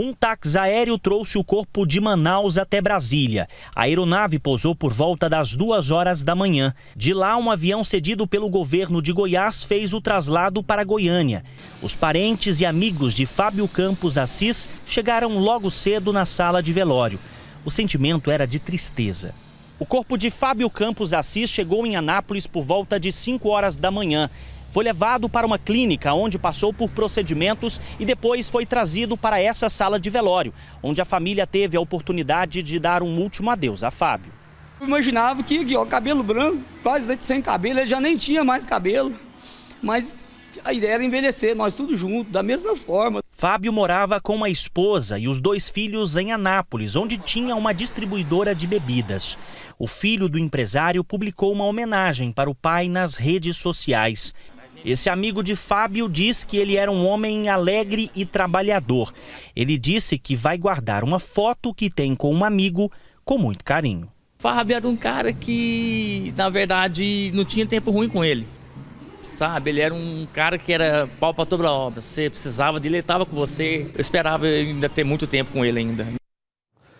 Um táxi aéreo trouxe o corpo de Manaus até Brasília. A aeronave pousou por volta das duas horas da manhã. De lá, um avião cedido pelo governo de Goiás fez o traslado para Goiânia. Os parentes e amigos de Fábio Campos Assis chegaram logo cedo na sala de velório. O sentimento era de tristeza. O corpo de Fábio Campos Assis chegou em Anápolis por volta de 5 horas da manhã. Foi levado para uma clínica onde passou por procedimentos e depois foi trazido para essa sala de velório, onde a família teve a oportunidade de dar um último adeus a Fábio. Eu imaginava que ó, cabelo branco, quase sem cabelo, ele já nem tinha mais cabelo. Mas a ideia era envelhecer, nós tudo junto, da mesma forma. Fábio morava com uma esposa e os dois filhos em Anápolis, onde tinha uma distribuidora de bebidas. O filho do empresário publicou uma homenagem para o pai nas redes sociais. Esse amigo de Fábio diz que ele era um homem alegre e trabalhador. Ele disse que vai guardar uma foto que tem com um amigo com muito carinho. Fábio era um cara que, na verdade, não tinha tempo ruim com ele. Sabe? Ele era um cara que era pau para toda obra. Você precisava dele, ele estava com você. Eu esperava ainda ter muito tempo com ele ainda.